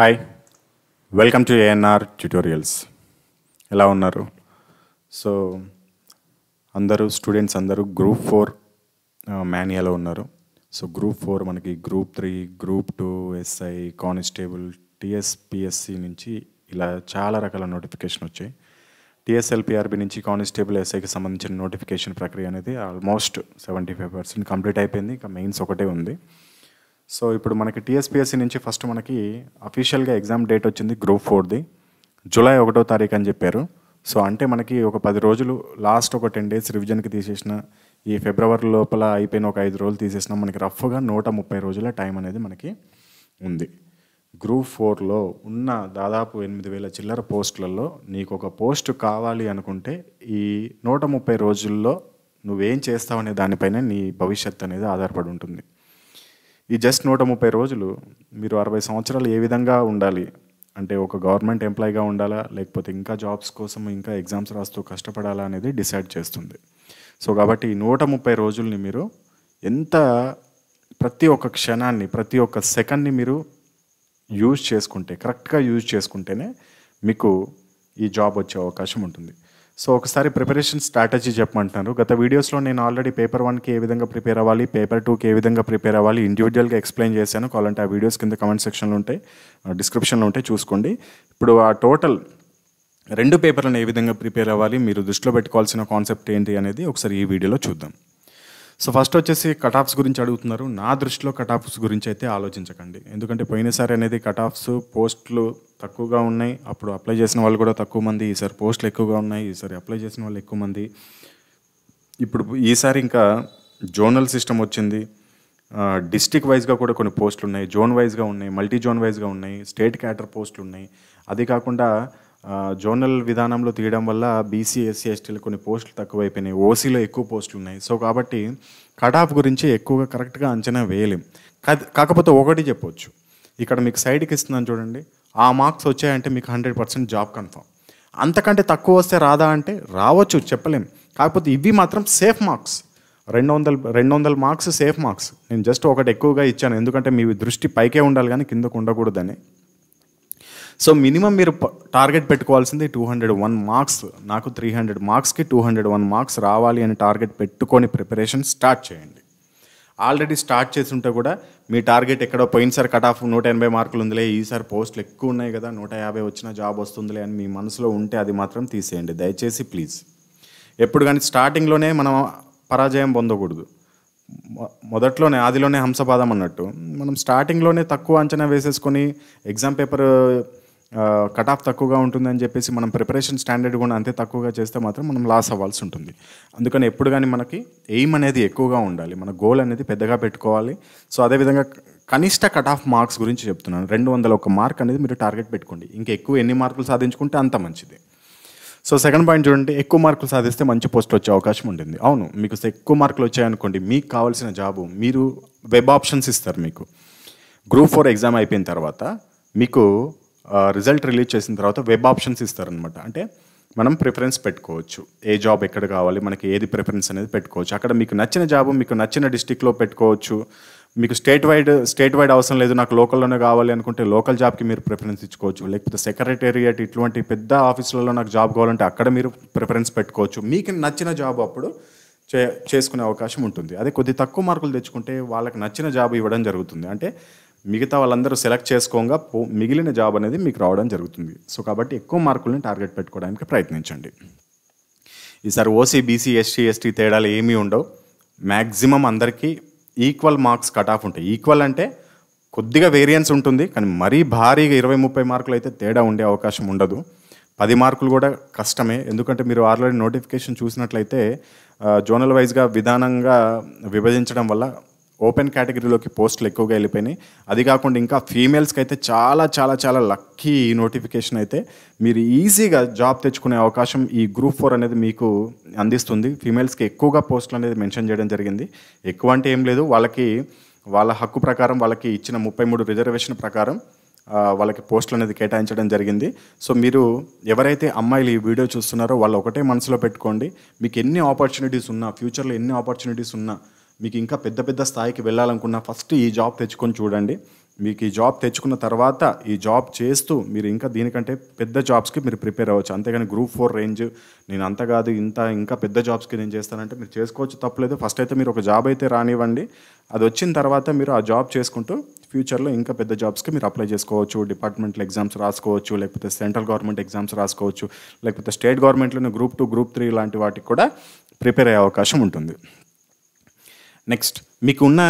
hi welcome to ANR tutorials ఎలా ఉన్నారు so అందరూ స్టూడెంట్స్ అందరూ గ్రూప్ ఫోర్ మాన్యాలో ఉన్నారు సో గ్రూప్ ఫోర్ మనకి group three group two SI constable TSPSC నుంచి ఇలా చాలా రకాల నోటిఫికేషన్ వచ్చాయి టీఎస్ఎల్పిఆర్బి నుంచి కానిస్టేబుల్ ఎస్ఐకి సంబంధించిన నోటిఫికేషన్ ప్రక్రియ అనేది almost seventy five percent complete అయిపోయింది ఇంకా మెయిన్స్ ఒకటే ఉంది సో ఇప్పుడు మనకి టీఎస్పిఎస్సి నుంచి ఫస్ట్ మనకి అఫీషియల్గా ఎగ్జామ్ డేట్ వచ్చింది గ్రూప్ ఫోర్ది జూలై ఒకటో తారీఖు అని చెప్పారు సో అంటే మనకి ఒక పది రోజులు లాస్ట్ ఒక టెన్ డేస్ రివిజన్కి తీసేసిన ఈ ఫిబ్రవరి లోపల అయిపోయిన ఒక ఐదు రోజులు తీసేసిన మనకి రఫ్గా నూట ముప్పై రోజుల టైం అనేది మనకి ఉంది గ్రూప్ ఫోర్లో ఉన్న దాదాపు ఎనిమిది వేల చిల్లర పోస్టులలో నీకు ఒక పోస్ట్ కావాలి అనుకుంటే ఈ నూట ముప్పై రోజుల్లో నువ్వేం చేస్తావు అనే దానిపైన నీ భవిష్యత్తు అనేది ఆధారపడి ఉంటుంది ఈ జస్ట్ నూట ముప్పై రోజులు మీరు అరవై సంవత్సరాలు ఏ విధంగా ఉండాలి అంటే ఒక గవర్నమెంట్ ఎంప్లాయీగా ఉండాలా లేకపోతే ఇంకా జాబ్స్ కోసం ఇంకా ఎగ్జామ్స్ రాస్తూ కష్టపడాలా అనేది డిసైడ్ చేస్తుంది సో కాబట్టి ఈ నూట ముప్పై రోజుల్ని మీరు ఎంత ప్రతి ఒక్క క్షణాన్ని ప్రతి ఒక్క సెకండ్ని మీరు యూజ్ చేసుకుంటే కరెక్ట్గా యూజ్ చేసుకుంటేనే మీకు ఈ జాబ్ వచ్చే అవకాశం ఉంటుంది సో ఒకసారి ప్రిపరేషన్ స్ట్రాటజీ చెప్పమంటున్నారు గత వీడియోస్లో నేను ఆల్రెడీ పేపర్ వన్కి ఏ విధంగా ప్రిపేర్ అవ్వాలి పేపర్ టూకి ఏ విధంగా ప్రిపేర్ అవ్వాలి ఇండివిజువల్గా ఎక్స్ప్లెయిన్ చేశాను కావాలంటే ఆ వీడియోస్ కింద కమెంట్ సెక్షన్లో ఉంటాయి డిస్క్రిప్షన్లో ఉంటాయి చూసుకోండి ఇప్పుడు ఆ టోటల్ రెండు పేపర్లను ఏ విధంగా ప్రిపేర్ అవ్వాలి మీరు దృష్టిలో పెట్టుకోవాల్సిన కాన్సెప్ట్ ఏంటి అనేది ఒకసారి ఈ వీడియోలో చూద్దాం సో ఫస్ట్ వచ్చేసి కటాఫ్స్ గురించి అడుగుతున్నారు నా దృష్టిలో కటాఫ్స్ గురించి అయితే ఆలోచించకండి ఎందుకంటే పోయినసారి అనేది కటాఫ్స్ పోస్టులు తక్కువగా ఉన్నాయి అప్పుడు అప్లై చేసిన వాళ్ళు కూడా తక్కువ మంది ఈసారి పోస్టులు ఎక్కువగా ఉన్నాయి ఈసారి అప్లై చేసిన వాళ్ళు ఎక్కువ మంది ఇప్పుడు ఈసారి ఇంకా జోనల్ సిస్టమ్ వచ్చింది డిస్టిక్ వైజ్గా కూడా కొన్ని పోస్టులు ఉన్నాయి జోన్ వైజ్గా ఉన్నాయి మల్టీ జోన్ వైజ్గా ఉన్నాయి స్టేట్ క్యాటర్ పోస్టులు ఉన్నాయి అది కాకుండా జోనల్ విధానంలో తీయడం వల్ల బీసీ ఎస్సీ ఎస్టీలు కొన్ని పోస్టులు తక్కువైపోయినాయి ఓసీలో ఎక్కువ పోస్టులు ఉన్నాయి సో కాబట్టి ఆఫ్ గురించి ఎక్కువగా కరెక్ట్గా అంచనా వేయలేం కాకపోతే ఒకటి చెప్పవచ్చు ఇక్కడ మీకు సైడ్కి ఇస్తున్నాను చూడండి ఆ మార్క్స్ వచ్చాయంటే మీకు హండ్రెడ్ పర్సెంట్ జాబ్ కన్ఫామ్ అంతకంటే తక్కువ వస్తే రాదా అంటే రావచ్చు చెప్పలేం కాకపోతే ఇవి మాత్రం సేఫ్ మార్క్స్ రెండు వందల రెండు వందల మార్క్స్ సేఫ్ మార్క్స్ నేను జస్ట్ ఒకటి ఎక్కువగా ఇచ్చాను ఎందుకంటే మీ దృష్టి పైకే ఉండాలి కానీ కిందకు ఉండకూడదని సో మినిమం మీరు టార్గెట్ పెట్టుకోవాల్సింది టూ హండ్రెడ్ వన్ మార్క్స్ నాకు త్రీ హండ్రెడ్ మార్క్స్కి టూ హండ్రెడ్ వన్ మార్క్స్ రావాలి అని టార్గెట్ పెట్టుకొని ప్రిపరేషన్ స్టార్ట్ చేయండి ఆల్రెడీ స్టార్ట్ చేసి ఉంటే కూడా మీ టార్గెట్ ఎక్కడో పోయినసారి కట్ ఆఫ్ నూట ఎనభై మార్కులు ఉందిలే ఈసారి పోస్టులు ఎక్కువ ఉన్నాయి కదా నూట యాభై వచ్చిన జాబ్ వస్తుందిలే అని మీ మనసులో ఉంటే అది మాత్రం తీసేయండి దయచేసి ప్లీజ్ ఎప్పుడు కానీ స్టార్టింగ్లోనే మనం పరాజయం పొందకూడదు మొదట్లోనే ఆదిలోనే హంసపాదం అన్నట్టు మనం స్టార్టింగ్లోనే తక్కువ అంచనా వేసేసుకొని ఎగ్జామ్ పేపర్ కట్ ఆఫ్ తక్కువగా ఉంటుందని చెప్పేసి మనం ప్రిపరేషన్ స్టాండర్డ్ కూడా అంతే తక్కువగా చేస్తే మాత్రం మనం లాస్ అవ్వాల్సి ఉంటుంది అందుకని ఎప్పుడు కానీ మనకి ఎయిమ్ అనేది ఎక్కువగా ఉండాలి మన గోల్ అనేది పెద్దగా పెట్టుకోవాలి సో అదేవిధంగా కనిష్ట కట్ ఆఫ్ మార్క్స్ గురించి చెప్తున్నాను రెండు వందల ఒక మార్క్ అనేది మీరు టార్గెట్ పెట్టుకోండి ఇంకా ఎక్కువ ఎన్ని మార్కులు సాధించుకుంటే అంత మంచిది సో సెకండ్ పాయింట్ చూడండి ఎక్కువ మార్కులు సాధిస్తే మంచి పోస్ట్ వచ్చే అవకాశం ఉంటుంది అవును మీకు ఎక్కువ మార్కులు వచ్చాయనుకోండి మీకు కావాల్సిన జాబు మీరు వెబ్ ఆప్షన్స్ ఇస్తారు మీకు గ్రూప్ ఫోర్ ఎగ్జామ్ అయిపోయిన తర్వాత మీకు రిజల్ట్ రిలీజ్ చేసిన తర్వాత వెబ్ ఆప్షన్స్ ఇస్తారనమాట అంటే మనం ప్రిఫరెన్స్ పెట్టుకోవచ్చు ఏ జాబ్ ఎక్కడ కావాలి మనకి ఏది ప్రిఫరెన్స్ అనేది పెట్టుకోవచ్చు అక్కడ మీకు నచ్చిన జాబ్ మీకు నచ్చిన డిస్టిక్లో పెట్టుకోవచ్చు మీకు స్టేట్ వైడ్ స్టేట్ వైడ్ అవసరం లేదు నాకు లోకల్లోనే కావాలి అనుకుంటే లోకల్ జాబ్కి మీరు ప్రిఫరెన్స్ ఇచ్చుకోవచ్చు లేకపోతే సెక్రటేరియట్ ఇటువంటి పెద్ద ఆఫీసులలో నాకు జాబ్ కావాలంటే అక్కడ మీరు ప్రిఫరెన్స్ పెట్టుకోవచ్చు మీకు నచ్చిన జాబ్ అప్పుడు చే చేసుకునే అవకాశం ఉంటుంది అదే కొద్ది తక్కువ మార్కులు తెచ్చుకుంటే వాళ్ళకి నచ్చిన జాబ్ ఇవ్వడం జరుగుతుంది అంటే మిగతా వాళ్ళందరూ సెలెక్ట్ చేసుకోగా మిగిలిన జాబ్ అనేది మీకు రావడం జరుగుతుంది సో కాబట్టి ఎక్కువ మార్కుల్ని టార్గెట్ పెట్టుకోవడానికి ప్రయత్నించండి ఈసారి ఓసీ బీసీ ఎస్టీ ఎస్టీ తేడాలు ఏమీ ఉండవు మ్యాక్సిమం అందరికీ ఈక్వల్ మార్క్స్ కట్ ఆఫ్ ఉంటాయి ఈక్వల్ అంటే కొద్దిగా వేరియన్స్ ఉంటుంది కానీ మరీ భారీగా ఇరవై ముప్పై మార్కులు అయితే తేడా ఉండే అవకాశం ఉండదు పది మార్కులు కూడా కష్టమే ఎందుకంటే మీరు ఆల్రెడీ నోటిఫికేషన్ చూసినట్లయితే జోనల్ వైజ్గా విధానంగా విభజించడం వల్ల ఓపెన్ కేటగిరీలోకి పోస్టులు ఎక్కువగా వెళ్ళిపోయినాయి అది కాకుండా ఇంకా ఫీమేల్స్కి అయితే చాలా చాలా చాలా లక్కీ నోటిఫికేషన్ అయితే మీరు ఈజీగా జాబ్ తెచ్చుకునే అవకాశం ఈ గ్రూప్ ఫోర్ అనేది మీకు అందిస్తుంది ఫీమేల్స్కి ఎక్కువగా పోస్టులు అనేది మెన్షన్ చేయడం జరిగింది ఎక్కువ అంటే ఏం లేదు వాళ్ళకి వాళ్ళ హక్కు ప్రకారం వాళ్ళకి ఇచ్చిన ముప్పై మూడు రిజర్వేషన్ ప్రకారం వాళ్ళకి పోస్టులు అనేది కేటాయించడం జరిగింది సో మీరు ఎవరైతే అమ్మాయిలు ఈ వీడియో చూస్తున్నారో వాళ్ళు ఒకటే మనసులో పెట్టుకోండి మీకు ఎన్ని ఆపర్చునిటీస్ ఉన్నా ఫ్యూచర్లో ఎన్ని ఆపర్చునిటీస్ ఉన్నా మీకు ఇంకా పెద్ద పెద్ద స్థాయికి వెళ్ళాలనుకున్న ఫస్ట్ ఈ జాబ్ తెచ్చుకొని చూడండి మీకు ఈ జాబ్ తెచ్చుకున్న తర్వాత ఈ జాబ్ చేస్తూ మీరు ఇంకా దీనికంటే పెద్ద జాబ్స్కి మీరు ప్రిపేర్ అవ్వచ్చు అంతేగాని గ్రూప్ ఫోర్ రేంజ్ నేను అంత కాదు ఇంత ఇంకా పెద్ద జాబ్స్కి నేను చేస్తానంటే మీరు చేసుకోవచ్చు తప్పలేదు ఫస్ట్ అయితే మీరు ఒక జాబ్ అయితే రానివ్వండి అది వచ్చిన తర్వాత మీరు ఆ జాబ్ చేసుకుంటూ ఫ్యూచర్లో ఇంకా పెద్ద జాబ్స్కి మీరు అప్లై చేసుకోవచ్చు డిపార్ట్మెంటల్ ఎగ్జామ్స్ రాసుకోవచ్చు లేకపోతే సెంట్రల్ గవర్నమెంట్ ఎగ్జామ్స్ రాసుకోవచ్చు లేకపోతే స్టేట్ గవర్నమెంట్లోనే గ్రూప్ టూ గ్రూప్ త్రీ లాంటి వాటికి కూడా ప్రిపేర్ అయ్యే అవకాశం ఉంటుంది నెక్స్ట్ మీకు ఉన్న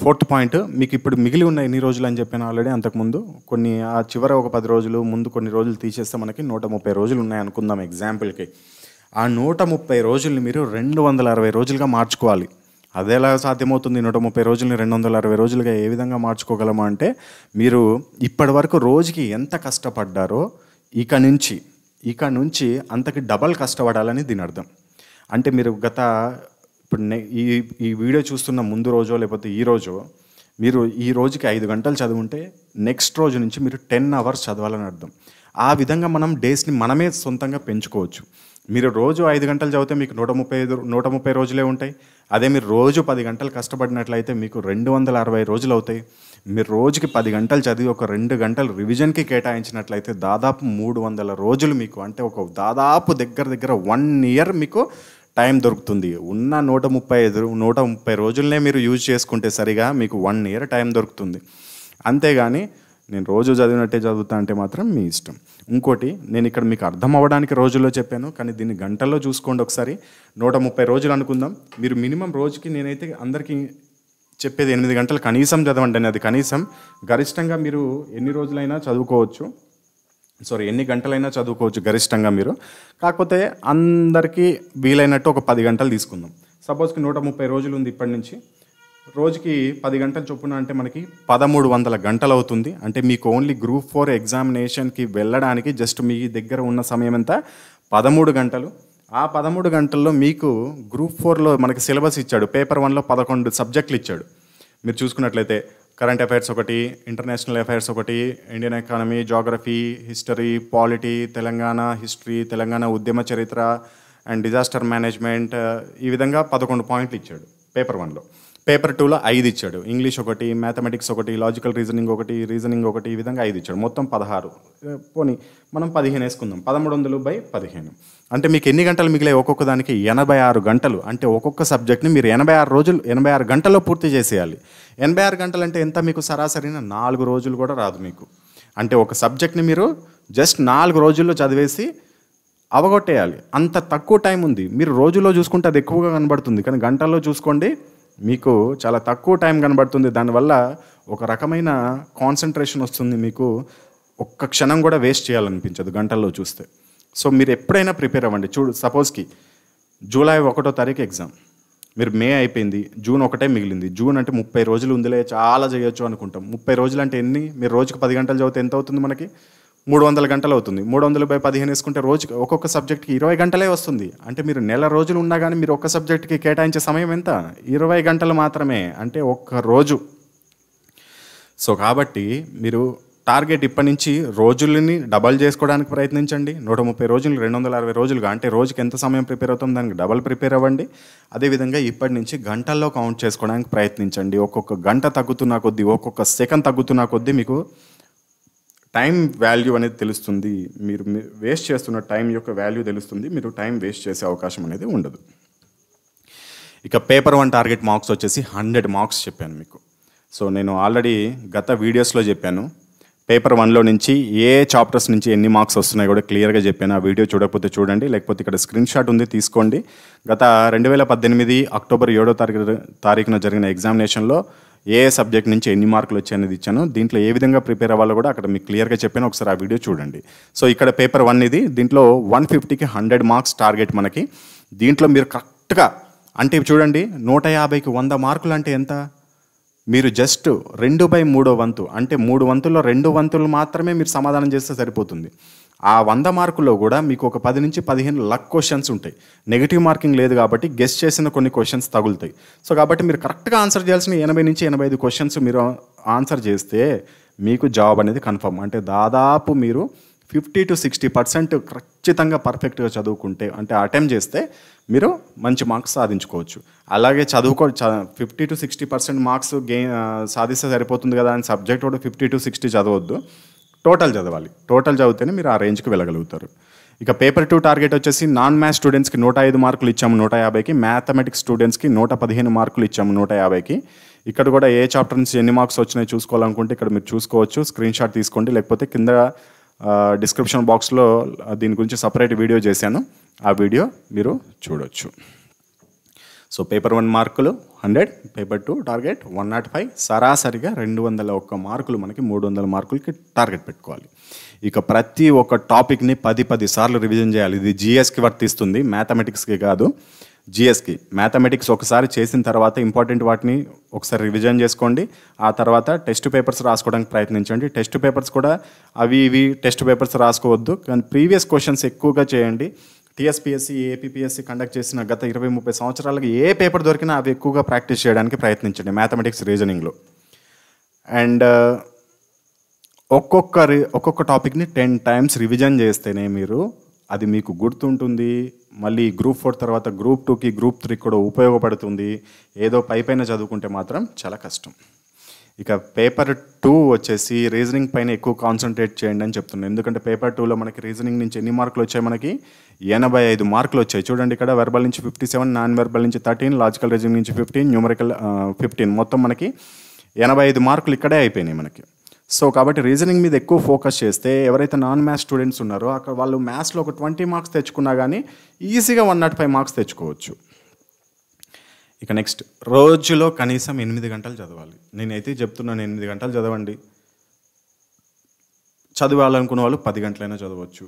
ఫోర్త్ పాయింట్ మీకు ఇప్పుడు మిగిలి ఉన్న ఎన్ని రోజులు అని చెప్పాను ఆల్రెడీ అంతకుముందు కొన్ని ఆ చివర ఒక పది రోజులు ముందు కొన్ని రోజులు తీసేస్తే మనకి నూట ముప్పై రోజులు ఉన్నాయి అనుకుందాం ఎగ్జాంపుల్కి ఆ నూట ముప్పై రోజుల్ని మీరు రెండు వందల అరవై రోజులుగా మార్చుకోవాలి అదేలా సాధ్యమవుతుంది నూట ముప్పై రోజులని రెండు వందల అరవై రోజులుగా ఏ విధంగా మార్చుకోగలమా అంటే మీరు ఇప్పటి వరకు రోజుకి ఎంత కష్టపడ్డారో ఇక నుంచి ఇక నుంచి అంతకి డబల్ కష్టపడాలని దీని అర్థం అంటే మీరు గత ఇప్పుడు నే ఈ ఈ వీడియో చూస్తున్న ముందు రోజో లేకపోతే ఈ రోజు మీరు ఈ రోజుకి ఐదు గంటలు చదువుంటే నెక్స్ట్ రోజు నుంచి మీరు టెన్ అవర్స్ చదవాలని అర్థం ఆ విధంగా మనం డేస్ని మనమే సొంతంగా పెంచుకోవచ్చు మీరు రోజు ఐదు గంటలు చదివితే మీకు నూట ముప్పై ఐదు నూట ముప్పై రోజులే ఉంటాయి అదే మీరు రోజు పది గంటలు కష్టపడినట్లయితే మీకు రెండు వందల అరవై రోజులు అవుతాయి మీరు రోజుకి పది గంటలు చదివి ఒక రెండు గంటలు రివిజన్కి కేటాయించినట్లయితే దాదాపు మూడు వందల రోజులు మీకు అంటే ఒక దాదాపు దగ్గర దగ్గర వన్ ఇయర్ మీకు టైం దొరుకుతుంది ఉన్న నూట ముప్పై ఐదు నూట ముప్పై రోజులనే మీరు యూజ్ చేసుకుంటే సరిగా మీకు వన్ ఇయర్ టైం దొరుకుతుంది అంతేగాని నేను రోజు చదివినట్టే చదువుతా అంటే మాత్రం మీ ఇష్టం ఇంకోటి నేను ఇక్కడ మీకు అర్థం అవ్వడానికి రోజుల్లో చెప్పాను కానీ దీన్ని గంటల్లో చూసుకోండి ఒకసారి నూట ముప్పై రోజులు అనుకుందాం మీరు మినిమం రోజుకి నేనైతే అందరికీ చెప్పేది ఎనిమిది గంటలు కనీసం చదవండి అది కనీసం గరిష్టంగా మీరు ఎన్ని రోజులైనా చదువుకోవచ్చు సారీ ఎన్ని గంటలైనా చదువుకోవచ్చు గరిష్టంగా మీరు కాకపోతే అందరికీ వీలైనట్టు ఒక పది గంటలు తీసుకుందాం సపోజ్కి నూట ముప్పై రోజులు ఉంది ఇప్పటి నుంచి రోజుకి పది గంటల చొప్పున అంటే మనకి పదమూడు వందల గంటలు అవుతుంది అంటే మీకు ఓన్లీ గ్రూప్ ఫోర్ ఎగ్జామినేషన్కి వెళ్ళడానికి జస్ట్ మీ దగ్గర ఉన్న సమయం ఎంత పదమూడు గంటలు ఆ పదమూడు గంటల్లో మీకు గ్రూప్ ఫోర్లో మనకి సిలబస్ ఇచ్చాడు పేపర్ వన్లో పదకొండు సబ్జెక్టులు ఇచ్చాడు మీరు చూసుకున్నట్లయితే కరెంట్ అఫైర్స్ ఒకటి ఇంటర్నేషనల్ అఫైర్స్ ఒకటి Indian economy geography history polity Telangana history Telangana ఉద్యమ చరిత్ర అండ్ డిజాస్టర్ మేనేజ్మెంట్ ఈ విధంగా పదకొండు పాయింట్లు ఇచ్చాడు పేపర్ వన్లో పేపర్ టూలో ఐదు ఇచ్చాడు ఇంగ్లీష్ ఒకటి మ్యాథమెటిక్స్ ఒకటి లాజికల్ రీజనింగ్ ఒకటి రీజనింగ్ ఒకటి ఈ విధంగా ఐదు ఇచ్చాడు మొత్తం పదహారు పోనీ మనం పదిహేను వేసుకుందాం పదమూడు వందలు బై పదిహేను అంటే మీకు ఎన్ని గంటలు మిగిలాయి ఒక్కొక్క దానికి ఎనభై ఆరు గంటలు అంటే ఒక్కొక్క సబ్జెక్ట్ని మీరు ఎనభై ఆరు రోజులు ఎనభై ఆరు గంటల్లో పూర్తి చేసేయాలి ఎనభై ఆరు గంటలు అంటే ఎంత మీకు సరాసరిన నాలుగు రోజులు కూడా రాదు మీకు అంటే ఒక సబ్జెక్ట్ని మీరు జస్ట్ నాలుగు రోజుల్లో చదివేసి అవగొట్టేయాలి అంత తక్కువ టైం ఉంది మీరు రోజుల్లో చూసుకుంటే అది ఎక్కువగా కనబడుతుంది కానీ గంటల్లో చూసుకోండి మీకు చాలా తక్కువ టైం కనబడుతుంది దానివల్ల ఒక రకమైన కాన్సన్ట్రేషన్ వస్తుంది మీకు ఒక్క క్షణం కూడా వేస్ట్ చేయాలనిపించదు గంటల్లో చూస్తే సో మీరు ఎప్పుడైనా ప్రిపేర్ అవ్వండి చూడు సపోజ్కి జూలై ఒకటో తారీఖు ఎగ్జామ్ మీరు మే అయిపోయింది జూన్ ఒకటే మిగిలింది జూన్ అంటే ముప్పై రోజులు ఉందిలే చాలా చేయొచ్చు అనుకుంటాం ముప్పై రోజులు అంటే ఎన్ని మీరు రోజుకు పది గంటలు చదివితే ఎంత అవుతుంది మనకి మూడు వందల గంటలు అవుతుంది మూడు వందలు బై పదిహేను వేసుకుంటే రోజుకి ఒక్కొక్క సబ్జెక్ట్కి ఇరవై గంటలే వస్తుంది అంటే మీరు నెల రోజులు ఉన్నా కానీ మీరు ఒక్క సబ్జెక్ట్కి కేటాయించే సమయం ఎంత ఇరవై గంటలు మాత్రమే అంటే ఒక్క రోజు సో కాబట్టి మీరు టార్గెట్ ఇప్పటి నుంచి రోజులని డబల్ చేసుకోవడానికి ప్రయత్నించండి నూట ముప్పై రోజులు రెండు వందల అరవై రోజులుగా అంటే రోజుకి ఎంత సమయం ప్రిపేర్ అవుతుంది దానికి డబల్ ప్రిపేర్ అవ్వండి అదేవిధంగా ఇప్పటి నుంచి గంటల్లో కౌంట్ చేసుకోవడానికి ప్రయత్నించండి ఒక్కొక్క గంట తగ్గుతున్న కొద్దీ ఒక్కొక్క సెకండ్ తగ్గుతున్న కొద్దీ మీకు టైం వాల్యూ అనేది తెలుస్తుంది మీరు వేస్ట్ చేస్తున్న టైం యొక్క వాల్యూ తెలుస్తుంది మీరు టైం వేస్ట్ చేసే అవకాశం అనేది ఉండదు ఇక పేపర్ వన్ టార్గెట్ మార్క్స్ వచ్చేసి హండ్రెడ్ మార్క్స్ చెప్పాను మీకు సో నేను ఆల్రెడీ గత వీడియోస్లో చెప్పాను పేపర్ వన్లో నుంచి ఏ చాప్టర్స్ నుంచి ఎన్ని మార్క్స్ వస్తున్నాయి కూడా క్లియర్గా చెప్పాను ఆ వీడియో చూడకపోతే చూడండి లేకపోతే ఇక్కడ స్క్రీన్ షాట్ ఉంది తీసుకోండి గత రెండు వేల పద్దెనిమిది అక్టోబర్ ఏడో తారీఖు తారీఖున జరిగిన ఎగ్జామినేషన్లో ఏ సబ్జెక్ట్ నుంచి ఎన్ని మార్కులు వచ్చాయి అనేది ఇచ్చాను దీంట్లో ఏ విధంగా ప్రిపేర్ అవ్వాలో కూడా అక్కడ మీకు క్లియర్గా చెప్పాను ఒకసారి ఆ వీడియో చూడండి సో ఇక్కడ పేపర్ వన్ ఇది దీంట్లో వన్ ఫిఫ్టీకి హండ్రెడ్ మార్క్స్ టార్గెట్ మనకి దీంట్లో మీరు కరెక్ట్గా అంటే చూడండి నూట యాభైకి వంద మార్కులు అంటే ఎంత మీరు జస్ట్ రెండు బై మూడో వంతు అంటే మూడు వంతుల్లో రెండు వంతులు మాత్రమే మీరు సమాధానం చేస్తే సరిపోతుంది ఆ వంద మార్కుల్లో కూడా మీకు ఒక పది నుంచి పదిహేను లక్ క్వశ్చన్స్ ఉంటాయి నెగిటివ్ మార్కింగ్ లేదు కాబట్టి గెస్ట్ చేసిన కొన్ని క్వశ్చన్స్ తగులుతాయి సో కాబట్టి మీరు కరెక్ట్గా ఆన్సర్ చేయాల్సిన ఎనభై నుంచి ఎనభై ఐదు క్వశ్చన్స్ మీరు ఆన్సర్ చేస్తే మీకు జాబ్ అనేది కన్ఫర్మ్ అంటే దాదాపు మీరు ఫిఫ్టీ టు సిక్స్టీ పర్సెంట్ ఖచ్చితంగా పర్ఫెక్ట్గా చదువుకుంటే అంటే అటెంప్ట్ చేస్తే మీరు మంచి మార్క్స్ సాధించుకోవచ్చు అలాగే చదువుకో fifty to sixty percent marks gain సాధిస్తే సరిపోతుంది కదా అని సబ్జెక్ట్ కూడా ఫిఫ్టీ టు సిక్స్టీ చదవద్దు టోటల్ చదవాలి టోటల్ చదివితేనే మీరు ఆ రేంజ్కి వెళ్ళగలుగుతారు ఇక పేపర్ టూ టార్గెట్ వచ్చేసి నాన్ మ్యాథ్స్ స్టూడెంట్స్కి నూట ఐదు మార్కులు ఇచ్చాము నూట యాభైకి మ్యాథమెటిక్స్ స్టూడెంట్స్కి నూట పదిహేను మార్కులు ఇచ్చాము నూట యాభైకి ఇక్కడ కూడా ఏ చాప్టర్ నుంచి ఎన్ని మార్క్స్ వచ్చినాయి చూసుకోవాలనుకుంటే ఇక్కడ మీరు చూసుకోవచ్చు స్క్రీన్ షాట్ తీసుకోండి లేకపోతే కింద డిస్క్రిప్షన్ బాక్స్లో దీని గురించి సపరేట్ వీడియో చేశాను ఆ వీడియో మీరు చూడొచ్చు సో పేపర్ వన్ మార్కులు hundred paper two target one nought five సరాసరిగా రెండు వందల ఒక్క మార్కులు మనకి మూడు వందల మార్కులకి టార్గెట్ పెట్టుకోవాలి ఇక ప్రతి ఒక్క టాపిక్ని పది పది సార్లు రివిజన్ చేయాలి ఇది జిఎస్కి వర్తిస్తుంది మ్యాథమెటిక్స్కి కాదు జిఎస్కి మ్యాథమెటిక్స్ ఒకసారి చేసిన తర్వాత ఇంపార్టెంట్ వాటిని ఒకసారి రివిజన్ చేసుకోండి ఆ తర్వాత టెస్ట్ పేపర్స్ రాసుకోవడానికి ప్రయత్నించండి టెస్ట్ పేపర్స్ కూడా అవి ఇవి టెస్ట్ పేపర్స్ రాసుకోవద్దు కానీ ప్రీవియస్ క్వశ్చన్స్ ఎక్కువగా చేయండి టీఎస్పీఎస్సీ ఏపీఎస్సీ కండక్ట్ చేసిన గత ఇరవై ముప్పై సంవత్సరాలకు ఏ పేపర్ దొరికినా అవి ఎక్కువగా ప్రాక్టీస్ చేయడానికి ప్రయత్నించండి మ్యాథమెటిక్స్ రీజనింగ్లో అండ్ ఒక్కొక్క రి ఒక్కొక్క టాపిక్ని టెన్ టైమ్స్ రివిజన్ చేస్తేనే మీరు అది మీకు గుర్తుంటుంది మళ్ళీ గ్రూప్ ఫోర్ తర్వాత గ్రూప్ టూకి గ్రూప్ త్రీ కూడా ఉపయోగపడుతుంది ఏదో పై పైన చదువుకుంటే మాత్రం చాలా కష్టం ఇక పేపర్ టూ వచ్చేసి రీజనింగ్ పైన ఎక్కువ కాన్సన్ట్రేట్ చేయండి అని చెప్తున్నాను ఎందుకంటే పేపర్ టూలో మనకి రీజనింగ్ నుంచి ఎన్ని మార్కులు వచ్చాయి మనకి ఎనభై ఐదు మార్కులు వచ్చాయి చూడండి ఇక్కడ వెర్బల్ నుంచి ఫిఫ్టీ సెవెన్ నాన్ వెర్బల్ నుంచి థర్టీన్ లాజికల్ రీజనింగ్ నుంచి ఫిఫ్టీన్ న్యూమరికల్ ఫిఫ్టీన్ మొత్తం మనకి ఎనభై ఐదు మార్కులు ఇక్కడే అయిపోయినాయి మనకి సో కాబట్టి రీజనింగ్ మీద ఎక్కువ ఫోకస్ చేస్తే ఎవరైతే నాన్ మ్యాథ్స్ స్టూడెంట్స్ ఉన్నారో అక్కడ వాళ్ళు మ్యాథ్స్లో ఒక ట్వంటీ మార్క్స్ తెచ్చుకున్నా కానీ ఈజీగా వన్ నాట్ ఫైవ్ మార్క్స్ తెచ్చుకోవచ్చు ఇక నెక్స్ట్ రోజులో కనీసం ఎనిమిది గంటలు చదవాలి నేనైతే చెప్తున్నాను ఎనిమిది గంటలు చదవండి చదవాలనుకున్న వాళ్ళు పది గంటలైనా చదవచ్చు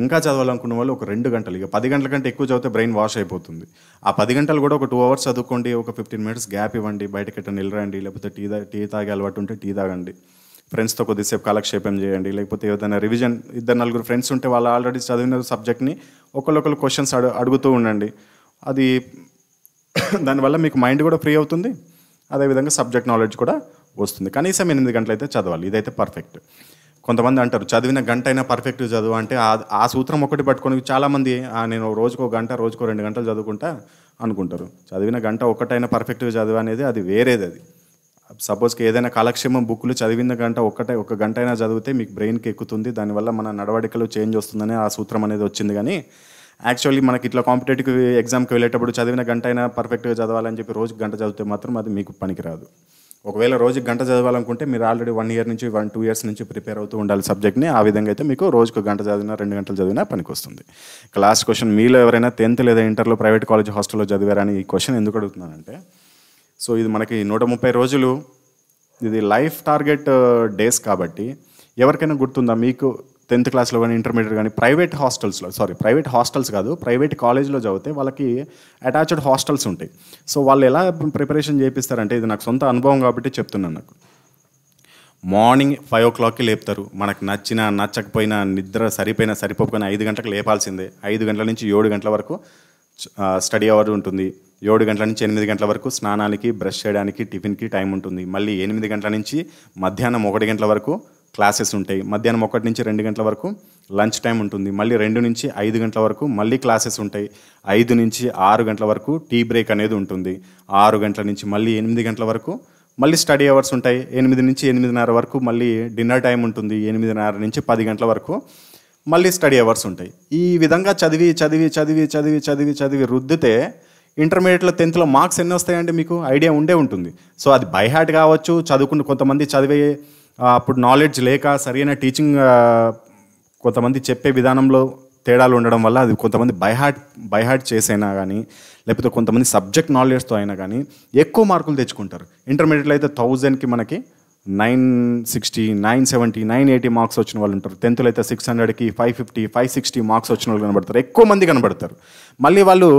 ఇంకా చదవాలనుకున్న వాళ్ళు ఒక రెండు గంటలు ఇక పది గంటల కంటే ఎక్కువ చదివితే బ్రెయిన్ వాష్ అయిపోతుంది ఆ పది గంటలు కూడా ఒక టూ అవర్స్ చదువుకోండి ఒక ఫిఫ్టీన్ మినిట్స్ గ్యాప్ ఇవ్వండి బయటకి ఎట్లా నిలరండి లేకపోతే టీ తా టీ తాగే అలవాటు ఉంటే టీ తాగండి ఫ్రెండ్స్తో కొద్దిసేపు కాలక్షేపం చేయండి లేకపోతే ఏదైనా రివిజన్ ఇద్దరు నలుగురు ఫ్రెండ్స్ ఉంటే వాళ్ళు ఆల్రెడీ చదివిన సబ్జెక్ట్ని ఒకళ్ళొకరు క్వశ్చన్స్ అడు అడుగుతూ ఉండండి అది దానివల్ల మీకు మైండ్ కూడా ఫ్రీ అవుతుంది అదేవిధంగా సబ్జెక్ట్ నాలెడ్జ్ కూడా వస్తుంది కనీసం ఎనిమిది అయితే చదవాలి ఇదైతే పర్ఫెక్ట్ కొంతమంది అంటారు చదివిన గంట అయినా పర్ఫెక్ట్ చదువు అంటే ఆ సూత్రం ఒకటి పట్టుకొని చాలామంది నేను రోజుకో గంట రోజుకో రెండు గంటలు చదువుకుంటా అనుకుంటారు చదివిన గంట ఒకటైనా పర్ఫెక్ట్గా చదువు అనేది అది వేరేది అది సపోజ్కి ఏదైనా కాలక్షేమం బుక్లు చదివిన గంట ఒక్కటే ఒక గంట అయినా చదివితే మీకు బ్రెయిన్కి ఎక్కుతుంది దానివల్ల మన నడవడికలు చేంజ్ వస్తుందని ఆ సూత్రం అనేది వచ్చింది కానీ యాక్చువల్లీ మనకి ఇట్లా కాంపిటేటివ్ ఎగ్జామ్కి వెళ్ళేటప్పుడు చదివిన గంట అయినా పర్ఫెక్ట్గా చదవాలని చెప్పి రోజు గంట చదివితే మాత్రం అది మీకు పనికిరాదు ఒకవేళ రోజుకి గంట చదవాలనుకుంటే మీరు ఆల్రెడీ వన్ ఇయర్ నుంచి వన్ టూ ఇయర్స్ నుంచి ప్రిపేర్ అవుతూ ఉండాలి సబ్జెక్ట్ని ఆ విధంగా అయితే మీకు రోజుకు గంట చదివినా రెండు గంటలు చదివినా పనికొస్తుంది ఇక లాస్ట్ క్వశ్చన్ మీలో ఎవరైనా టెన్త్ లేదా ఇంటర్లో ప్రైవేట్ కాలేజ్ హాస్టల్లో చదివారని ఈ క్వశ్చన్ ఎందుకు అడుగుతున్నానంటే సో ఇది మనకి నూట ముప్పై రోజులు ఇది లైఫ్ టార్గెట్ uh, డేస్ కాబట్టి ఎవరికైనా గుర్తుందా మీకు టెన్త్ క్లాస్లో కానీ ఇంటర్మీడియట్ కానీ ప్రైవేట్ హాస్టల్స్లో సారీ ప్రైవేట్ హాస్టల్స్ కాదు ప్రైవేట్ కాలేజ్లో చదివితే వాళ్ళకి అటాచ్డ్ హాస్టల్స్ ఉంటాయి సో వాళ్ళు ఎలా ప్రిపరేషన్ చేపిస్తారంటే ఇది నాకు సొంత అనుభవం కాబట్టి చెప్తున్నాను నాకు మార్నింగ్ ఫైవ్ ఓ క్లాక్కి లేపుతారు మనకు నచ్చినా నచ్చకపోయినా నిద్ర సరిపోయినా సరిపోకపోయినా ఐదు గంటలకు లేపాల్సిందే ఐదు గంటల నుంచి ఏడు గంటల వరకు స్టడీ అవర్ ఉంటుంది ఏడు గంటల నుంచి ఎనిమిది గంటల వరకు స్నానానికి బ్రష్ చేయడానికి టిఫిన్కి టైం ఉంటుంది మళ్ళీ ఎనిమిది గంటల నుంచి మధ్యాహ్నం ఒకటి గంటల వరకు క్లాసెస్ ఉంటాయి మధ్యాహ్నం ఒకటి నుంచి రెండు గంటల వరకు లంచ్ టైం ఉంటుంది మళ్ళీ రెండు నుంచి ఐదు గంటల వరకు మళ్ళీ క్లాసెస్ ఉంటాయి ఐదు నుంచి ఆరు గంటల వరకు టీ బ్రేక్ అనేది ఉంటుంది ఆరు గంటల నుంచి మళ్ళీ ఎనిమిది గంటల వరకు మళ్ళీ స్టడీ అవర్స్ ఉంటాయి ఎనిమిది నుంచి ఎనిమిదిన్నర వరకు మళ్ళీ డిన్నర్ టైం ఉంటుంది ఎనిమిదిన్నర నుంచి పది గంటల వరకు మళ్ళీ స్టడీ అవర్స్ ఉంటాయి ఈ విధంగా చదివి చదివి చదివి చదివి చదివి చదివి రుద్దితే ఇంటర్మీడియట్లో టెన్త్లో మార్క్స్ ఎన్ని వస్తాయంటే మీకు ఐడియా ఉండే ఉంటుంది సో అది బైహార్ట్ కావచ్చు చదువుకుంటూ కొంతమంది చదివే అప్పుడు నాలెడ్జ్ లేక సరైన టీచింగ్ కొంతమంది చెప్పే విధానంలో తేడాలు ఉండడం వల్ల అది కొంతమంది బైహార్ట్ బైహార్ట్ చేసైనా కానీ లేకపోతే కొంతమంది సబ్జెక్ట్ నాలెడ్జ్తో అయినా కానీ ఎక్కువ మార్కులు తెచ్చుకుంటారు ఇంటర్మీడియట్లో అయితే థౌజండ్కి మనకి nine sixty nine seventy nine eighty marks వచ్చిన వాళ్ళు ఉంటారు టెన్త్లో అయితే సిక్స్ హండ్రెడ్కి five fifty five sixty marks వచ్చిన వాళ్ళు కనబడతారు ఎక్కువ మంది కనబడతారు మళ్ళీ వాళ్ళు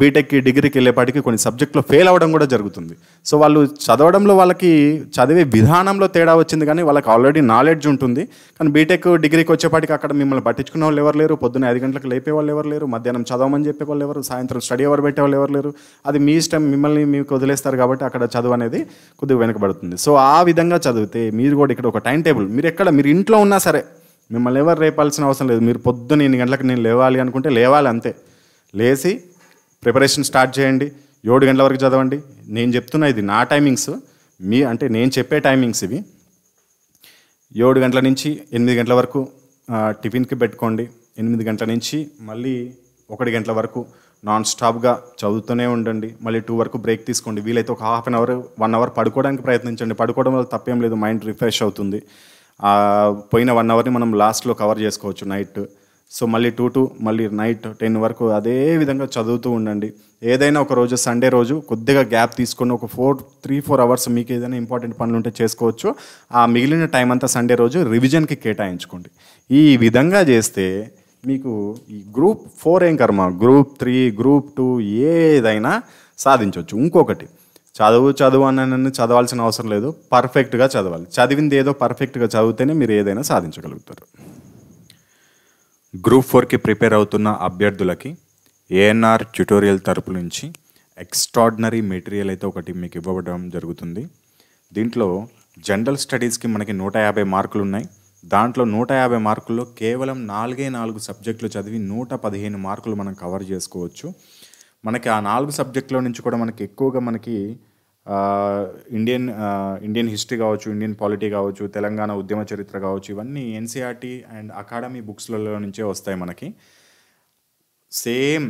బీటెక్కి డిగ్రీకి వెళ్ళేపాటికి కొన్ని సబ్జెక్టులో ఫెయిల్ అవ్వడం కూడా జరుగుతుంది సో వాళ్ళు చదవడంలో వాళ్ళకి చదివే విధానంలో తేడా వచ్చింది కానీ వాళ్ళకి ఆల్రెడీ నాలెడ్జ్ ఉంటుంది కానీ బీటెక్ డిగ్రీకి వచ్చేపాటికి అక్కడ మిమ్మల్ని పట్టించుకునే వాళ్ళు ఎవరు లేరు పొద్దున్న ఐదు గంటలకు లేపే వాళ్ళు ఎవరు లేరు మధ్యాహ్నం చదవమని చెప్పే వాళ్ళు ఎవరు సాయంత్రం స్టడీ ఎవరు పెట్టే వాళ్ళు ఎవరు లేరు అది మీ ఇష్టం మిమ్మల్ని మీకు వదిలేస్తారు కాబట్టి అక్కడ చదువు అనేది కొద్దిగా వెనకబడుతుంది సో ఆ విధంగా చదివితే మీరు కూడా ఇక్కడ ఒక టైం టేబుల్ మీరు ఎక్కడ మీరు ఇంట్లో ఉన్నా సరే మిమ్మల్ని ఎవరు రేపాల్సిన అవసరం లేదు మీరు పొద్దున్న ఎన్ని గంటలకు నేను లేవాలి అనుకుంటే లేవాలి అంతే లేచి ప్రిపరేషన్ స్టార్ట్ చేయండి ఏడు గంటల వరకు చదవండి నేను చెప్తున్నా ఇది నా టైమింగ్స్ మీ అంటే నేను చెప్పే టైమింగ్స్ ఇవి ఏడు గంటల నుంచి ఎనిమిది గంటల వరకు టిఫిన్కి పెట్టుకోండి ఎనిమిది గంటల నుంచి మళ్ళీ ఒకటి గంటల వరకు నాన్ స్టాప్గా చదువుతూనే ఉండండి మళ్ళీ టూ వరకు బ్రేక్ తీసుకోండి వీలైతే ఒక half an hour one hour పడుకోవడానికి ప్రయత్నించండి పడుకోవడం వల్ల తప్పేం లేదు మైండ్ రిఫ్రెష్ అవుతుంది పోయిన వన్ అవర్ని మనం లాస్ట్లో కవర్ చేసుకోవచ్చు నైట్ సో మళ్ళీ టూ టు మళ్ళీ నైట్ టెన్ వరకు అదే విధంగా చదువుతూ ఉండండి ఏదైనా ఒక రోజు సండే రోజు కొద్దిగా గ్యాప్ తీసుకొని ఒక ఫోర్ త్రీ ఫోర్ అవర్స్ మీకు ఏదైనా ఇంపార్టెంట్ పనులు ఉంటే చేసుకోవచ్చు ఆ మిగిలిన టైం అంతా సండే రోజు రివిజన్కి కేటాయించుకోండి ఈ విధంగా చేస్తే మీకు ఈ గ్రూప్ ఫోర్ ఏం కర్మ గ్రూప్ త్రీ గ్రూప్ టూ ఏదైనా సాధించవచ్చు ఇంకొకటి చదువు చదువు అన్న చదవాల్సిన అవసరం లేదు పర్ఫెక్ట్గా చదవాలి చదివింది ఏదో పర్ఫెక్ట్గా చదివితేనే మీరు ఏదైనా సాధించగలుగుతారు గ్రూప్ ఫోర్కి ప్రిపేర్ అవుతున్న అభ్యర్థులకి ఏఎన్ఆర్ ట్యుటోరియల్ తరపు నుంచి ఎక్స్ట్రాడినరీ మెటీరియల్ అయితే ఒకటి మీకు ఇవ్వడం జరుగుతుంది దీంట్లో జనరల్ స్టడీస్కి మనకి నూట యాభై మార్కులు ఉన్నాయి దాంట్లో నూట యాభై మార్కుల్లో కేవలం నాలుగే నాలుగు సబ్జెక్టులు చదివి నూట పదిహేను మార్కులు మనం కవర్ చేసుకోవచ్చు మనకి ఆ నాలుగు సబ్జెక్టులో నుంచి కూడా మనకి ఎక్కువగా మనకి ఇండియన్ ఇండియన్ హిస్టరీ కావచ్చు ఇండియన్ పాలిటీ కావచ్చు తెలంగాణ ఉద్యమ చరిత్ర కావచ్చు ఇవన్నీ ఎన్సీఆర్టీ అండ్ అకాడమీ బుక్స్లలో నుంచే వస్తాయి మనకి సేమ్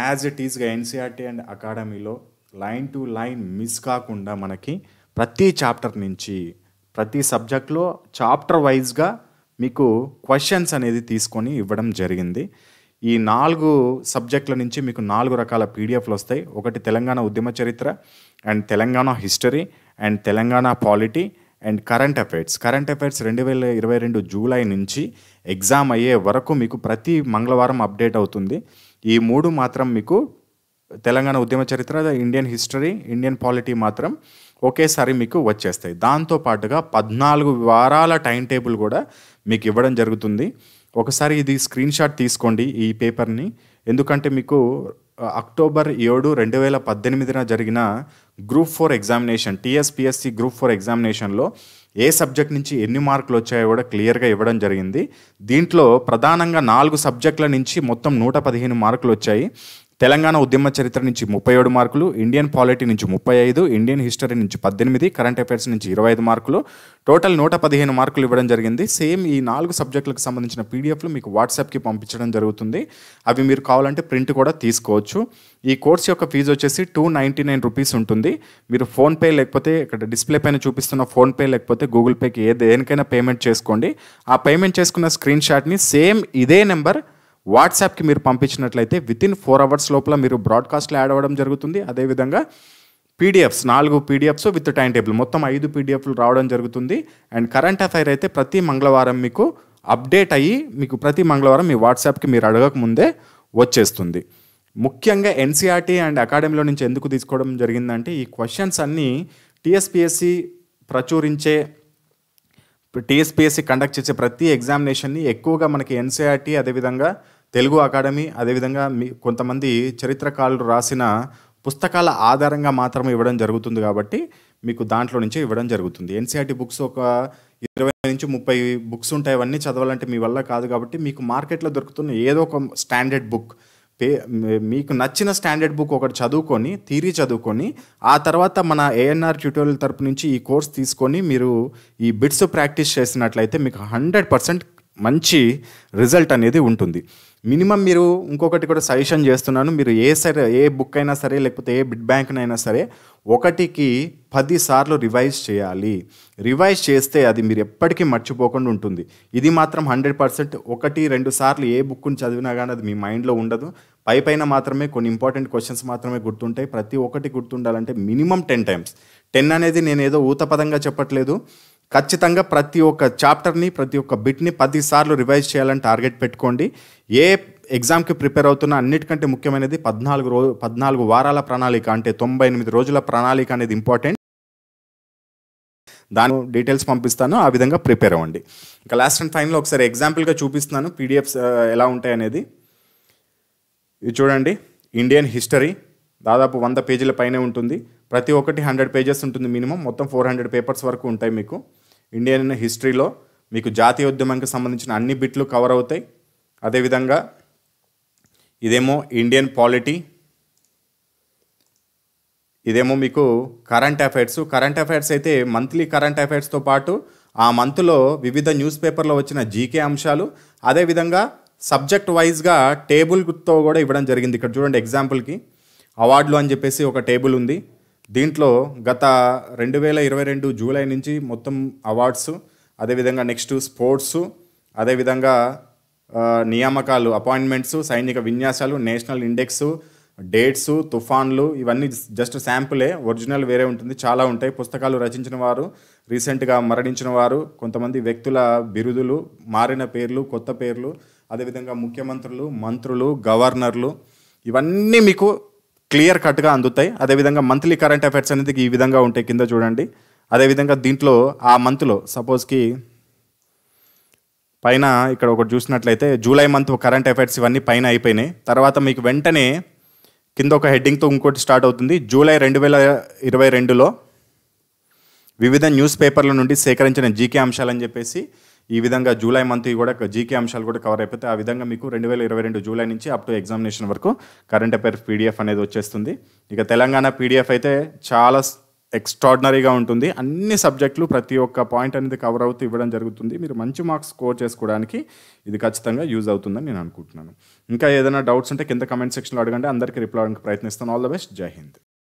యాజ్ ఇట్ ఈస్గా ఎన్సీఆర్టీ అండ్ అకాడమీలో లైన్ టు లైన్ మిస్ కాకుండా మనకి ప్రతి చాప్టర్ నుంచి ప్రతి సబ్జెక్ట్లో చాప్టర్ వైజ్గా మీకు క్వశ్చన్స్ అనేది తీసుకొని ఇవ్వడం జరిగింది ఈ నాలుగు సబ్జెక్టుల నుంచి మీకు నాలుగు రకాల పీడిఎఫ్లు వస్తాయి ఒకటి తెలంగాణ ఉద్యమ చరిత్ర and Telangana history and Telangana polity and current affairs current affairs రెండు వేల ఇరవై రెండు జూలై నుంచి ఎగ్జామ్ అయ్యే వరకు మీకు ప్రతి మంగళవారం అప్డేట్ అవుతుంది ఈ మూడు మాత్రం మీకు తెలంగాణ ఉద్యమ చరిత్ర ఇండియన్ హిస్టరీ ఇండియన్ పాలిటీ మాత్రం ఒకేసారి మీకు వచ్చేస్తాయి దాంతోపాటుగా పద్నాలుగు వారాల టైం టేబుల్ కూడా మీకు ఇవ్వడం జరుగుతుంది ఒకసారి ఇది స్క్రీన్ షాట్ తీసుకోండి ఈ పేపర్ని ఎందుకంటే మీకు అక్టోబర్ ఏడు రెండు వేల పద్దెనిమిదిన జరిగిన group four examination TSPSC group four ఎగ్జామినేషన్లో ఏ సబ్జెక్ట్ నుంచి ఎన్ని మార్కులు వచ్చాయో కూడా క్లియర్గా ఇవ్వడం జరిగింది దీంట్లో ప్రధానంగా నాలుగు సబ్జెక్టుల నుంచి మొత్తం నూట పదిహేను మార్కులు వచ్చాయి తెలంగాణ ఉద్యమ చరిత్ర నుంచి ముప్పై ఏడు మార్కులు ఇండియన్ పాలిటీ నుంచి ముప్పై ఐదు ఇండియన్ హిస్టరీ నుంచి పద్దెనిమిది కరెంట్ అఫైర్స్ నుంచి ఇరవై ఐదు మార్కులు టోటల్ నూట పదిహేను మార్కులు ఇవ్వడం జరిగింది సేమ్ ఈ నాలుగు సబ్జెక్టులకు సంబంధించిన పీడిఎఫ్లు మీకు వాట్సాప్కి పంపించడం జరుగుతుంది అవి మీరు కావాలంటే ప్రింట్ కూడా తీసుకోవచ్చు ఈ కోర్స్ యొక్క ఫీజు వచ్చేసి టూ నైంటీ నైన్ రూపీస్ ఉంటుంది మీరు ఫోన్పే లేకపోతే ఇక్కడ డిస్ప్లే పైన చూపిస్తున్న ఫోన్పే లేకపోతే గూగుల్ పేకి ఏ దేనికైనా పేమెంట్ చేసుకోండి ఆ పేమెంట్ చేసుకున్న స్క్రీన్ షాట్ని సేమ్ ఇదే నెంబర్ వాట్సాప్కి మీరు పంపించినట్లయితే విత్ ఇన్ ఫోర్ అవర్స్ లోపల మీరు బ్రాడ్కాస్ట్లో యాడ్ అవ్వడం జరుగుతుంది అదేవిధంగా పీడిఎఫ్స్ నాలుగు పీడిఎఫ్స్ విత్ టైం టేబుల్ మొత్తం ఐదు పీడిఎఫ్లు రావడం జరుగుతుంది అండ్ కరెంట్ అఫైర్ అయితే ప్రతి మంగళవారం మీకు అప్డేట్ అయ్యి మీకు ప్రతి మంగళవారం మీ వాట్సాప్కి మీరు అడగక ముందే వచ్చేస్తుంది ముఖ్యంగా ఎన్సీఆర్టీ అండ్ అకాడమీలో నుంచి ఎందుకు తీసుకోవడం జరిగిందంటే ఈ క్వశ్చన్స్ అన్నీ టీఎస్పిఎస్సి ప్రచురించే ఇప్పుడు టీఎస్పీఎస్సీ కండక్ట్ చేసే ప్రతి ఎగ్జామినేషన్ని ఎక్కువగా మనకి ఎన్సీఆర్టీ అదేవిధంగా తెలుగు అకాడమీ అదేవిధంగా మీ కొంతమంది చరిత్రకారులు రాసిన పుస్తకాల ఆధారంగా మాత్రమే ఇవ్వడం జరుగుతుంది కాబట్టి మీకు దాంట్లో నుంచి ఇవ్వడం జరుగుతుంది ఎన్సీఆర్టీ బుక్స్ ఒక ఇరవై నుంచి ముప్పై బుక్స్ ఉంటాయి అవన్నీ చదవాలంటే మీ వల్ల కాదు కాబట్టి మీకు మార్కెట్లో దొరుకుతున్న ఏదో ఒక స్టాండర్డ్ బుక్ పే మీకు నచ్చిన స్టాండర్డ్ బుక్ ఒకటి చదువుకొని థీరీ చదువుకొని ఆ తర్వాత మన ఏఎన్ఆర్ ట్యూటోరియల్ తరపు నుంచి ఈ కోర్స్ తీసుకొని మీరు ఈ బిట్స్ ప్రాక్టీస్ చేసినట్లయితే మీకు హండ్రెడ్ పర్సెంట్ మంచి రిజల్ట్ అనేది ఉంటుంది మినిమం మీరు ఇంకొకటి కూడా సజెషన్ చేస్తున్నాను మీరు ఏ సరే ఏ బుక్ అయినా సరే లేకపోతే ఏ బిడ్ బ్యాంక్నైనా సరే ఒకటికి పదిసార్లు రివైజ్ చేయాలి రివైజ్ చేస్తే అది మీరు ఎప్పటికీ మర్చిపోకుండా ఉంటుంది ఇది మాత్రం హండ్రెడ్ పర్సెంట్ ఒకటి రెండు సార్లు ఏ బుక్ని చదివినా కానీ అది మీ మైండ్లో ఉండదు పై పైన మాత్రమే కొన్ని ఇంపార్టెంట్ క్వశ్చన్స్ మాత్రమే గుర్తుంటాయి ప్రతి ఒక్కటి గుర్తుండాలంటే మినిమం టెన్ టైమ్స్ టెన్ అనేది నేను ఏదో ఊతపదంగా చెప్పట్లేదు ఖచ్చితంగా ప్రతి ఒక్క చాప్టర్ని ప్రతి ఒక్క బిట్ని పదిసార్లు రివైజ్ చేయాలని టార్గెట్ పెట్టుకోండి ఏ ఎగ్జామ్కి ప్రిపేర్ అవుతున్న అన్నిటికంటే ముఖ్యమైనది పద్నాలుగు రోజు పద్నాలుగు వారాల ప్రణాళిక అంటే తొంభై ఎనిమిది రోజుల ప్రణాళిక అనేది ఇంపార్టెంట్ దాని డీటెయిల్స్ పంపిస్తాను ఆ విధంగా ప్రిపేర్ అవ్వండి ఇంకా లాస్ట్ అండ్ ఫైనల్ ఒకసారి ఎగ్జాంపుల్గా చూపిస్తున్నాను పీడిఎఫ్స్ ఎలా ఉంటాయి అనేది ఇది చూడండి ఇండియన్ హిస్టరీ దాదాపు వంద పేజీల పైనే ఉంటుంది ప్రతి ఒక్కటి హండ్రెడ్ పేజెస్ ఉంటుంది మినిమం మొత్తం ఫోర్ హండ్రెడ్ పేపర్స్ వరకు ఉంటాయి మీకు ఇండియన్ హిస్టరీలో మీకు జాతీయ ఉద్యమానికి సంబంధించిన అన్ని బిట్లు కవర్ అవుతాయి అదేవిధంగా ఇదేమో ఇండియన్ పాలిటీ ఇదేమో మీకు కరెంట్ అఫైర్స్ కరెంట్ అఫైర్స్ అయితే మంత్లీ కరెంట్ అఫైర్స్తో పాటు ఆ మంత్లో వివిధ న్యూస్ పేపర్లో వచ్చిన జీకే అంశాలు అదేవిధంగా సబ్జెక్ట్ వైజ్గా టేబుల్తో కూడా ఇవ్వడం జరిగింది ఇక్కడ చూడండి ఎగ్జాంపుల్కి అవార్డులు అని చెప్పేసి ఒక టేబుల్ ఉంది దీంట్లో గత రెండు వేల ఇరవై రెండు జూలై నుంచి మొత్తం అవార్డ్స్ అదేవిధంగా నెక్స్ట్ స్పోర్ట్స్ అదేవిధంగా నియామకాలు అపాయింట్మెంట్స్ సైనిక విన్యాసాలు నేషనల్ ఇండెక్స్ డేట్స్ తుఫాన్లు ఇవన్నీ జస్ట్ శాంపులే ఒరిజినల్ వేరే ఉంటుంది చాలా ఉంటాయి పుస్తకాలు రచించిన వారు రీసెంట్గా మరణించిన వారు కొంతమంది వ్యక్తుల బిరుదులు మారిన పేర్లు కొత్త పేర్లు అదేవిధంగా ముఖ్యమంత్రులు మంత్రులు గవర్నర్లు ఇవన్నీ మీకు క్లియర్ కట్గా అందుతాయి అదేవిధంగా మంత్లీ కరెంట్ అఫైర్స్ అనేది ఈ విధంగా ఉంటాయి కింద చూడండి అదేవిధంగా దీంట్లో ఆ మంత్లో సపోజ్కి పైన ఇక్కడ ఒకటి చూసినట్లయితే జూలై మంత్ కరెంట్ అఫైర్స్ ఇవన్నీ పైన అయిపోయినాయి తర్వాత మీకు వెంటనే కింద ఒక హెడ్డింగ్తో ఇంకోటి స్టార్ట్ అవుతుంది జూలై రెండు వేల ఇరవై రెండులో వివిధ న్యూస్ పేపర్ల నుండి సేకరించిన జీకే అంశాలని చెప్పేసి ఈ విధంగా జూలై మంత్ కూడా జీకే అంశాలు కూడా కవర్ అయిపోతే ఆ విధంగా మీకు రెండు వేల ఇరవై రెండు జూలై నుంచి అప్ టు ఎగ్జామినేషన్ వరకు కరెంట్ అఫైర్ పీడిఎఫ్ అనేది వచ్చేస్తుంది ఇక తెలంగాణ పీడిఎఫ్ అయితే చాలా ఎక్స్ట్రాడినరీగా ఉంటుంది అన్ని సబ్జెక్టులు ప్రతి ఒక్క పాయింట్ అనేది కవర్ అవుతూ ఇవ్వడం జరుగుతుంది మీరు మంచి మార్క్స్ స్కోర్ చేసుకోవడానికి ఇది ఖచ్చితంగా యూజ్ అవుతుందని నేను అనుకుంటున్నాను ఇంకా ఏదైనా డౌట్స్ ఉంటే కింద కమెంట్ సెక్షన్లో అడగండి అందరికీ రిప్లై అవ్వడానికి ప్రయత్నిస్తాను ఆల్ ద బెస్ట్ జై హింద్